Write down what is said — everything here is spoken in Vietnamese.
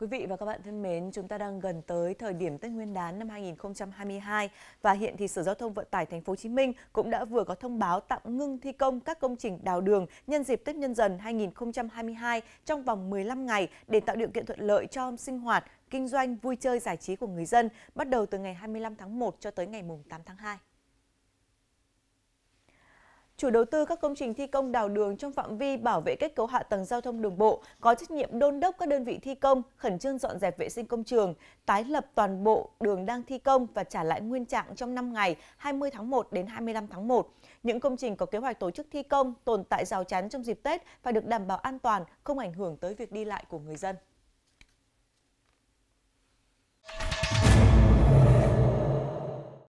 Quý vị và các bạn thân mến, chúng ta đang gần tới thời điểm Tết Nguyên đán năm 2022 và hiện thì Sở Giao thông Vận tải Thành phố Hồ Chí Minh cũng đã vừa có thông báo tạm ngưng thi công các công trình đào đường nhân dịp Tết Nhân dần 2022 trong vòng 15 ngày để tạo điều kiện thuận lợi cho sinh hoạt, kinh doanh, vui chơi giải trí của người dân bắt đầu từ ngày 25 tháng 1 cho tới ngày 8 tháng 2 chủ đầu tư các công trình thi công đào đường trong phạm vi bảo vệ kết cấu hạ tầng giao thông đường bộ có trách nhiệm đôn đốc các đơn vị thi công khẩn trương dọn dẹp vệ sinh công trường, tái lập toàn bộ đường đang thi công và trả lại nguyên trạng trong 5 ngày 20 tháng 1 đến 25 tháng 1. Những công trình có kế hoạch tổ chức thi công, tồn tại rào chắn trong dịp Tết phải được đảm bảo an toàn, không ảnh hưởng tới việc đi lại của người dân.